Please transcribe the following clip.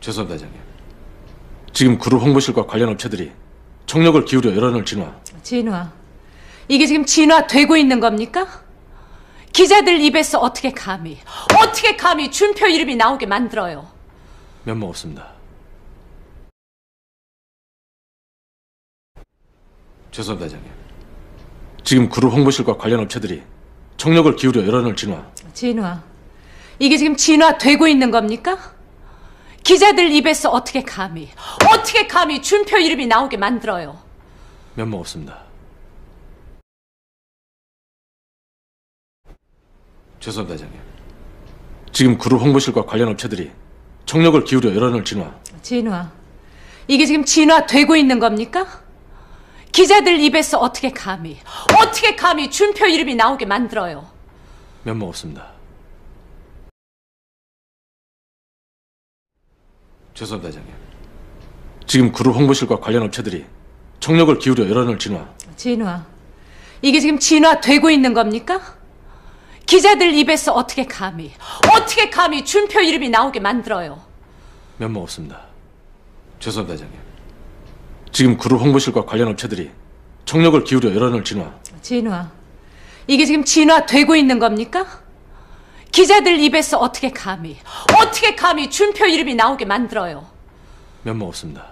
죄송합니 장님. 지금 그룹 홍보실과 관련 업체들이 총력을 기울여 여론을 진화. 진화. 이게 지금 진화되고 있는 겁니까? 기자들 입에서 어떻게 감히, 어떻게 감히 준표 이름이 나오게 만들어요? 면목 없습니다. 죄송합니 장님. 지금 그룹 홍보실과 관련 업체들이 총력을 기울여 여론을 진화. 진화. 이게 지금 진화되고 있는 겁니까? 기자들 입에서 어떻게 감히 어떻게 감히 준표 이름이 나오게 만들어요. 면모 없습니다. 죄송합니다, 장님. 지금 그룹 홍보실과 관련 업체들이 청력을 기울여 여론을 진화. 진화. 이게 지금 진화되고 있는 겁니까? 기자들 입에서 어떻게 감히 어떻게 감히 준표 이름이 나오게 만들어요. 면모 없습니다. 죄송합니다, 장님. 지금 그룹 홍보실과 관련 업체들이 청력을 기울여 여론을 진화. 진화. 이게 지금 진화되고 있는 겁니까? 기자들 입에서 어떻게 감히, 어떻게 감히 준표 이름이 나오게 만들어요? 면목 없습니다. 죄송합니다, 장님. 지금 그룹 홍보실과 관련 업체들이 청력을 기울여 여론을 진화. 진화. 이게 지금 진화되고 있는 겁니까? 기자들 입에서 어떻게 감히, 어떻게 감히 준표 이름이 나오게 만들어요? 면목 없습니다.